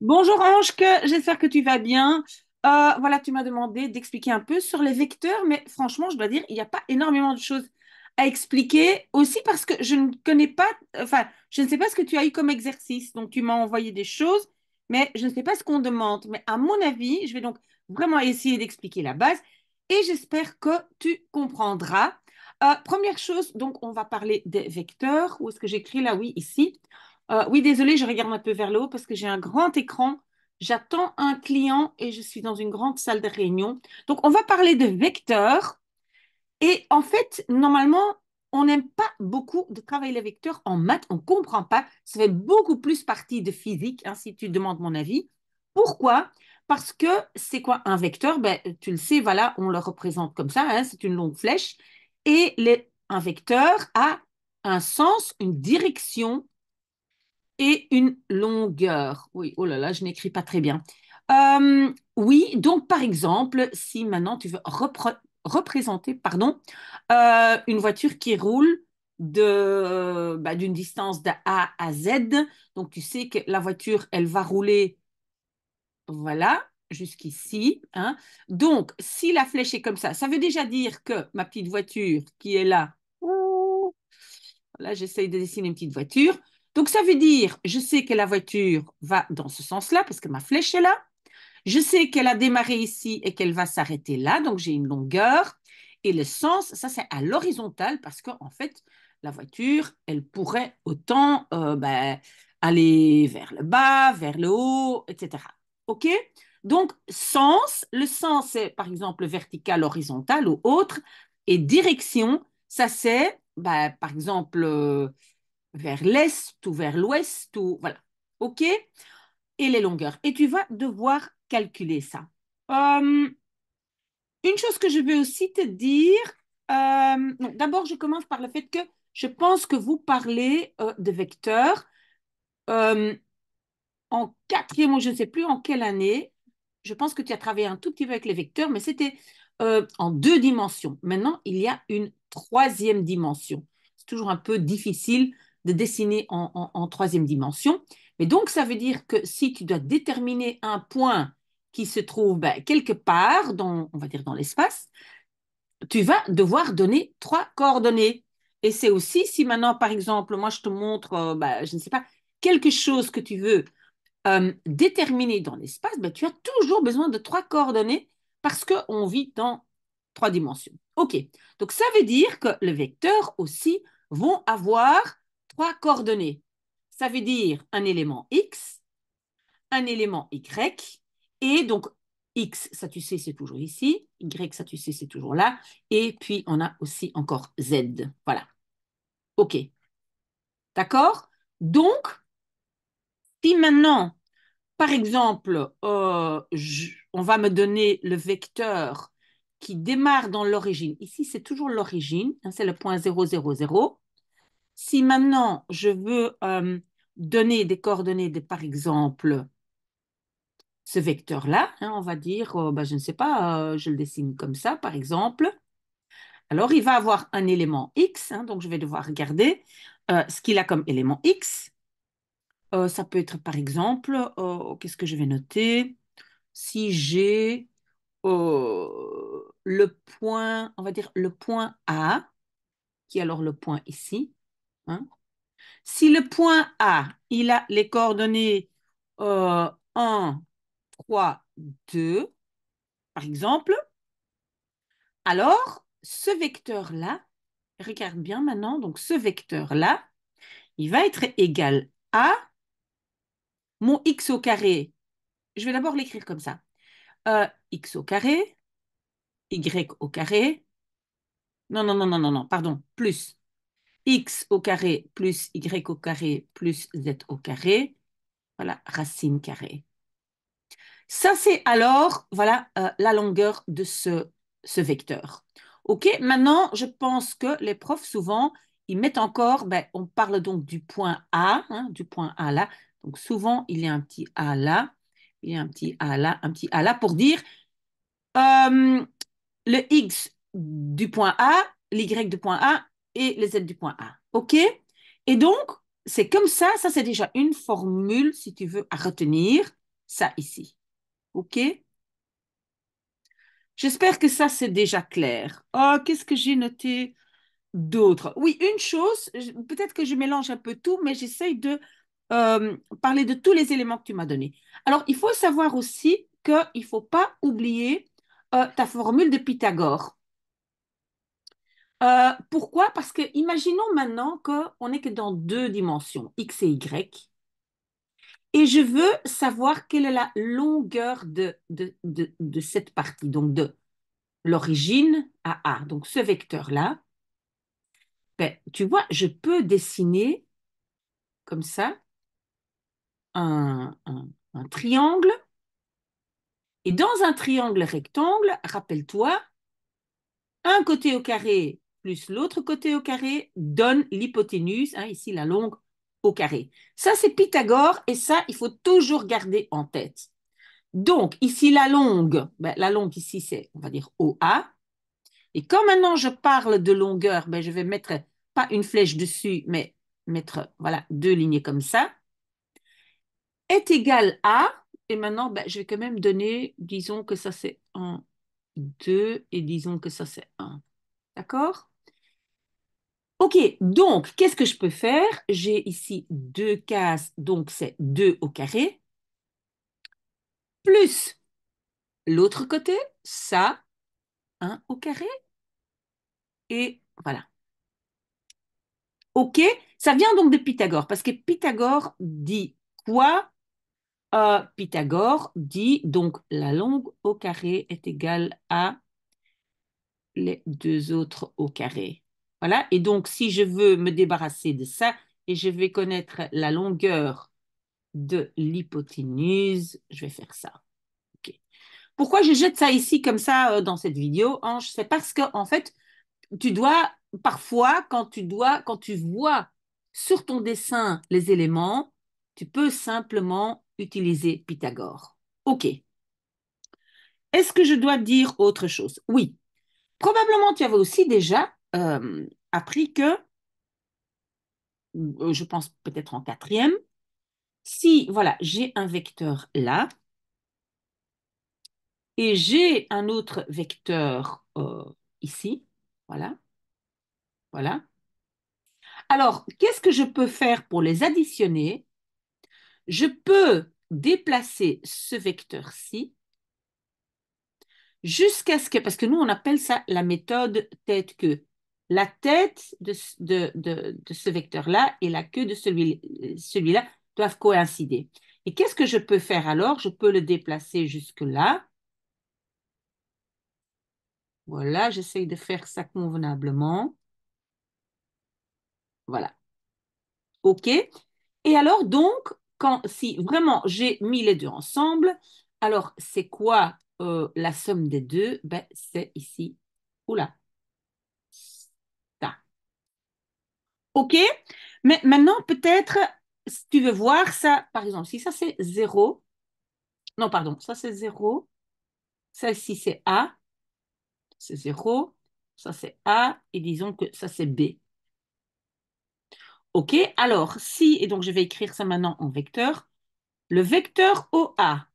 Bonjour Ange, j'espère que tu vas bien. Euh, voilà, tu m'as demandé d'expliquer un peu sur les vecteurs, mais franchement, je dois dire, il n'y a pas énormément de choses à expliquer, aussi parce que je ne connais pas, enfin, je ne sais pas ce que tu as eu comme exercice. Donc, tu m'as envoyé des choses, mais je ne sais pas ce qu'on demande. Mais à mon avis, je vais donc vraiment essayer d'expliquer la base et j'espère que tu comprendras. Euh, première chose, donc, on va parler des vecteurs. Où est-ce que j'écris là Oui, ici. Euh, oui, désolé, je regarde un peu vers le haut parce que j'ai un grand écran. J'attends un client et je suis dans une grande salle de réunion. Donc, on va parler de vecteurs. Et en fait, normalement, on n'aime pas beaucoup de travailler les vecteurs en maths. On ne comprend pas. Ça fait beaucoup plus partie de physique, hein, si tu demandes mon avis. Pourquoi Parce que c'est quoi un vecteur ben, Tu le sais, voilà, on le représente comme ça. Hein, c'est une longue flèche. Et un vecteur a un sens, une direction et une longueur. Oui, oh là là, je n'écris pas très bien. Euh, oui, donc par exemple, si maintenant tu veux représenter pardon, euh, une voiture qui roule de bah, d'une distance de A à Z, donc tu sais que la voiture, elle va rouler, voilà, jusqu'ici. Hein. Donc, si la flèche est comme ça, ça veut déjà dire que ma petite voiture qui est là, là j'essaye de dessiner une petite voiture, donc ça veut dire, je sais que la voiture va dans ce sens-là parce que ma flèche est là. Je sais qu'elle a démarré ici et qu'elle va s'arrêter là, donc j'ai une longueur. Et le sens, ça c'est à l'horizontale parce qu'en en fait, la voiture, elle pourrait autant euh, ben, aller vers le bas, vers le haut, etc. OK Donc, sens, le sens c'est par exemple vertical, horizontal ou autre. Et direction, ça c'est ben, par exemple... Euh, vers l'est ou vers l'ouest ou voilà. OK Et les longueurs. Et tu vas devoir calculer ça. Hum, une chose que je vais aussi te dire, hum, d'abord je commence par le fait que je pense que vous parlez euh, de vecteurs. Hum, en quatrième ou je ne sais plus en quelle année, je pense que tu as travaillé un tout petit peu avec les vecteurs, mais c'était en deux dimensions. Maintenant, il y a une troisième dimension. C'est toujours un peu difficile de dessiner en, troisième dimension. Mais donc, ça veut dire que si tu dois déterminer un point qui se trouve ben, quelque part, dans, on va dire dans l'espace, tu vas devoir donner trois coordonnées. Et c'est aussi si maintenant, par exemple, moi je te montre, euh, ben, je ne sais pas, quelque chose que tu veux euh, déterminer dans l'espace, ben, tu as toujours besoin de trois coordonnées parce qu'on vit dans trois dimensions. OK. Donc ça veut dire que les vecteurs aussi vont avoir trois coordonnées. Ça veut dire un élément X, un élément Y, et donc X, ça tu sais, c'est toujours ici, Y, ça tu sais, c'est toujours là, et puis on a aussi encore Z. Voilà. OK. D'accord Donc, si maintenant, par exemple, euh, on va me donner le vecteur qui démarre dans l'origine. Ici, c'est toujours l'origine, hein, c'est le point 0, 0, 0. Si maintenant je veux euh, donner des coordonnées de, par exemple, ce vecteur-là, hein, on va dire, euh, ben, je ne sais pas, euh, je le dessine comme ça, par exemple. Alors, il va avoir un élément x, hein, donc je vais devoir regarder ce qu'il a comme élément x. ça peut être, par exemple, qu'est-ce que je vais noter Si j'ai le point, on va dire le point A, qui est alors le point ici, Hein. Si le point A, il a les coordonnées euh, 1, 3, 2, par exemple, alors ce vecteur-là, regarde bien maintenant, donc ce vecteur-là, il va être égal à mon x au carré. Je vais d'abord l'écrire comme ça. Euh, x au carré, y au carré. Non, non, non, non, non, non, pardon, plus x au carré plus y au carré plus z au carré. Voilà, racine carrée. Ça, c'est alors voilà, euh, la longueur de ce, vecteur. OK, maintenant, je pense que les profs, souvent, ils mettent encore, ben, on parle donc du point A, hein, du point A là. Donc, souvent, il y a un petit A là, il y a un petit A là, un petit A là pour dire euh, le X du point A, l'Y du point A et les z du point A. OK Et donc, c'est comme ça, ça c'est déjà une formule, si tu veux, à retenir, ça ici. OK J'espère que ça, c'est déjà clair. Oh, qu'est-ce que j'ai noté d'autre Oui, une chose, peut-être que je mélange un peu tout, mais j'essaye de euh, parler de tous les éléments que tu m'as donnés. Alors, il faut savoir aussi qu'il ne faut pas oublier euh, ta formule de Pythagore. Euh, pourquoi Parce que imaginons maintenant qu'on n'est que dans deux dimensions, x et y, et je veux savoir quelle est la longueur de, de, de, cette partie, donc de l'origine à A, donc ce vecteur-là. Ben, tu vois, je peux dessiner comme ça un, un triangle. Et dans un triangle rectangle, rappelle-toi, un côté au carré, plus l'autre côté au carré donne l'hypoténuse, hein, ici la longue au carré. Ça, c'est Pythagore et ça, il faut toujours garder en tête. Donc, ici, la longue, ben, la longue ici, c'est, on va dire, OA. Et quand maintenant je parle de longueur, ben, je vais mettre pas une flèche dessus, mais mettre, voilà, deux lignées comme ça, est égal à, et maintenant, ben, je vais quand même donner, disons que ça c'est en 2 et disons que ça c'est 1. D'accord Ok, donc, qu'est-ce que je peux faire J'ai ici deux cases, donc c'est 2 au carré, plus l'autre côté, ça, 1 au carré, et voilà. Ok, ça vient donc de Pythagore, parce que Pythagore dit quoi euh, Pythagore dit donc la longue au carré est égale à les deux autres au carré. Voilà. Et donc, si je veux me débarrasser de ça, et je vais connaître la longueur de l'hypoténuse, je vais faire ça. Pourquoi je jette ça ici comme ça euh, dans cette vidéo, Ange C'est parce que, en fait, tu dois, parfois, quand tu dois, quand tu vois sur ton dessin les éléments, tu peux simplement utiliser Pythagore. OK. Est-ce que je dois dire autre chose Oui. Probablement, tu avais aussi déjà euh, appris que, euh, je pense peut-être en quatrième, si, voilà, j'ai un vecteur là, et j'ai un autre vecteur euh, ici, voilà, voilà. Alors, qu'est-ce que je peux faire pour les additionner Je peux déplacer ce vecteur-ci jusqu'à ce que, parce que nous on appelle ça la méthode tête-queue la tête de, ce vecteur-là et la queue de celui-là doivent coïncider. Et qu'est-ce que je peux faire alors Je peux le déplacer jusque-là. Voilà, j'essaye de faire ça convenablement. Voilà. OK Et alors, donc, si vraiment j'ai mis les deux ensemble, alors c'est quoi euh, la somme des deux ben, C'est ici ou là. OK Mais maintenant, peut-être, si tu veux voir ça, par exemple, si ça c'est 0, non, pardon, ça c'est 0, Ça, ci c'est A, c'est 0, ça c'est A, et disons que ça c'est B. OK Alors, si, et donc je vais écrire ça maintenant en vecteur, le vecteur OA,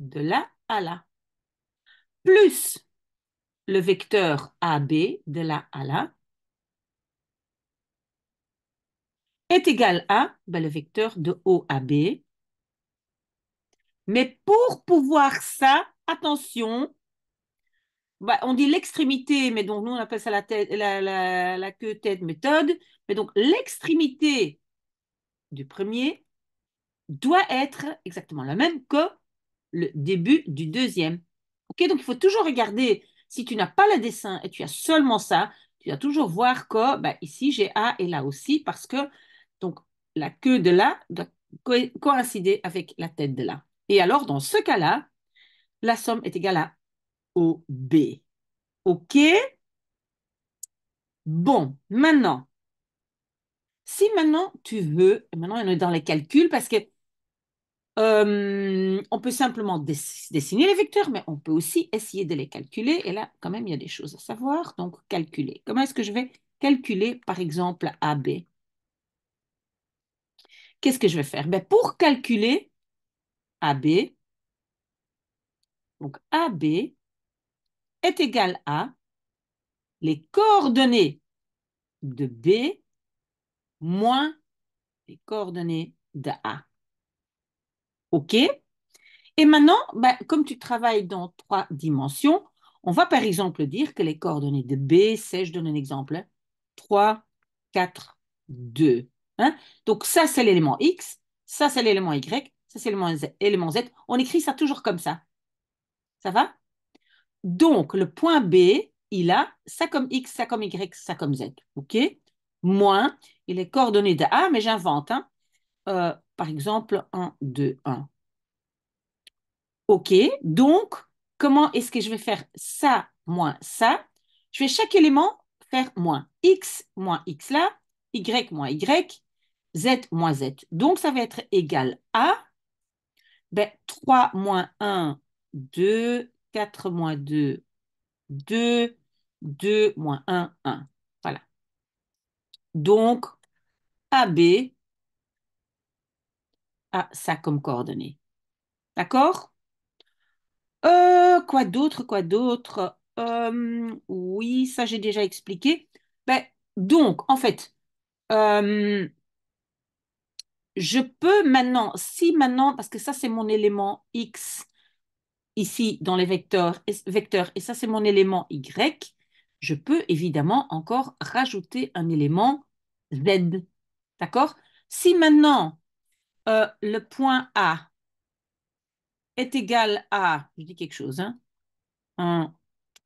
de là à là, plus le vecteur AB, de là à là, est égal à ben, le vecteur de O à B. Mais pour pouvoir ça, attention, ben, on dit l'extrémité, mais donc nous on appelle ça la, tête, la, queue tête méthode. Mais donc l'extrémité du premier doit être exactement la même que le début du deuxième. Okay donc il faut toujours regarder, si tu n'as pas le dessin et tu as seulement ça, tu vas toujours voir que ben, ici j'ai A et là aussi parce que donc, la queue de là doit coïncider avec la tête de là. Et alors, dans ce cas-là, la somme est égale à OB. OK Bon, maintenant, si maintenant tu veux, maintenant on est dans les calculs parce que euh, on peut simplement dessiner les vecteurs, mais on peut aussi essayer de les calculer. Et là, quand même, il y a des choses à savoir. Donc, calculer. Comment est-ce que je vais calculer, par exemple, AB qu'est-ce que je vais faire ben Pour calculer AB, donc AB est égal à les coordonnées de B moins les coordonnées de A. OK Et maintenant, ben, comme tu travailles dans trois dimensions, on va par exemple dire que les coordonnées de B, c'est, je donne un exemple, 3, 4, 2. Hein. Donc ça, c'est l'élément X, ça, c'est l'élément Y, ça, c'est l'élément Z. On écrit ça toujours comme ça. Ça va Donc, le point B, il a ça comme X, ça comme Y, ça comme Z. OK Moins, il est coordonné de A, mais j'invente. Hein euh, par exemple, 1, 2, 1. OK, donc, comment est-ce que je vais faire ça moins ça Je vais chaque élément faire moins x moins x là, y moins y, z moins z. Donc, ça va être égal à 3 ben, moins 1, 2, 4 moins 2, 2, 2 moins 1, 1. Voilà. Donc, AB a ça comme coordonnée. D'accord euh, Quoi d'autre Quoi d'autre euh, Oui, ça j'ai déjà expliqué. Ben, donc, en fait, euh, je peux maintenant, si maintenant, parce que ça c'est mon élément X ici dans les vecteurs, vecteurs et ça c'est mon élément Y, je peux évidemment encore rajouter un élément Z. D'accord Si maintenant euh, le point A est égal à, je dis quelque chose, hein, 1,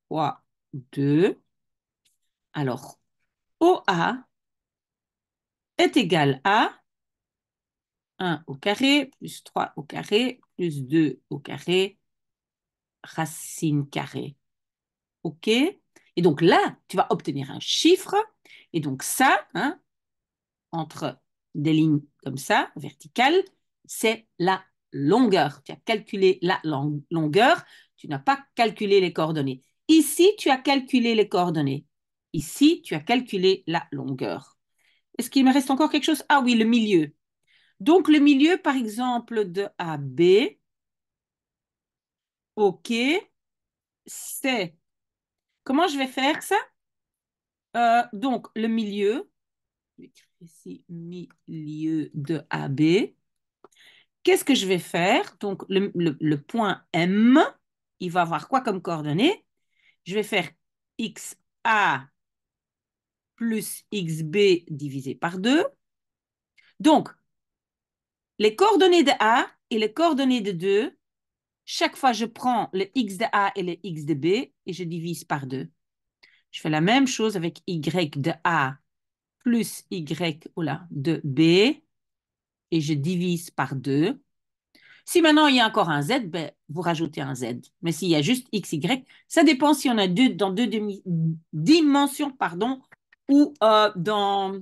3, 2, alors OA est égal à 1 au carré plus 3 au carré plus 2 au carré racine carrée. OK Et donc là, tu vas obtenir un chiffre. Et donc ça, hein, entre des lignes comme ça, verticales, c'est la longueur. Tu as calculé la longueur, tu n'as pas calculé les coordonnées. Ici, tu as calculé les coordonnées. Ici, tu as calculé la longueur. Est-ce qu'il me reste encore quelque chose Ah oui, le milieu. Donc, le milieu, par exemple, de AB. OK, c'est... Comment je vais faire ça euh, Donc, le milieu, je vais écrire ici milieu de AB. Qu'est-ce que je vais faire Donc, le, point M, il va avoir quoi comme coordonnées Je vais faire XA plus xb divisé par 2. Donc, les coordonnées de A et les coordonnées de 2, chaque fois je prends le x de A et le x de B et je divise par 2. Je fais la même chose avec y de A plus y de B et je divise par 2. Si maintenant il y a encore un Z, ben, vous rajoutez un Z. Mais s'il y a juste X, Y, ça dépend si on a deux, dans deux dimensions pardon, ou euh, dans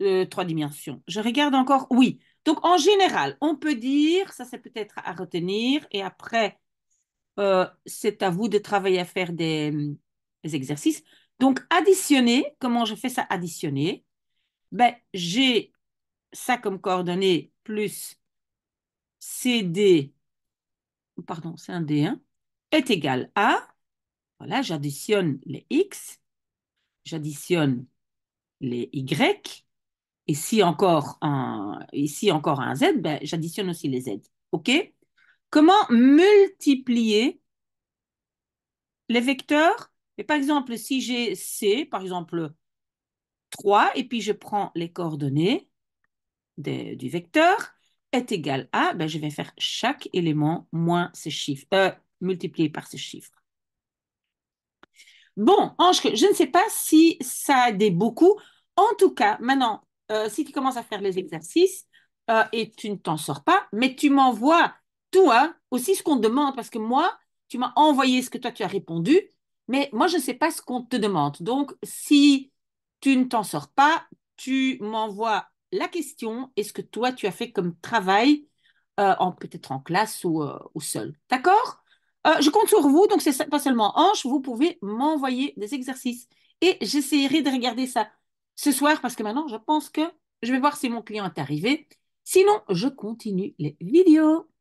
euh, trois dimensions. Je regarde encore, oui. Donc en général, on peut dire, ça c'est peut-être à retenir, et après, euh, c'est à vous de travailler à faire des, des, exercices. Donc additionner, comment je fais ça additionner ben, J'ai ça comme coordonnée plus CD, pardon, c'est un D1, hein, est égal à, voilà, j'additionne les X, j'additionne les Y, et si encore un, ici encore un Z, ben, j'additionne aussi les Z. OK Comment multiplier les vecteurs et Par exemple, si j'ai C, par exemple 3, et puis je prends les coordonnées du vecteur, est égal à, ben, je vais faire chaque élément moins ces chiffres euh, multiplié par ce chiffre. Bon, Ange, je ne sais pas si ça aide beaucoup. En tout cas, maintenant, euh, si tu commences à faire les exercices euh, et tu ne t'en sors pas, mais tu m'envoies toi aussi ce qu'on te demande, parce que moi, tu m'as envoyé ce que toi tu as répondu, mais moi, je ne sais pas ce qu'on te demande. Donc, si tu ne t'en sors pas, tu m'envoies la question est ce que toi tu as fait comme travail, euh, en peut-être en classe ou, ou seul. D'accord euh, je compte sur vous, donc c'est pas seulement hanche. vous pouvez m'envoyer des exercices et j'essaierai de regarder ça ce soir parce que maintenant je pense que je vais voir si mon client est arrivé. Sinon, je continue les vidéos.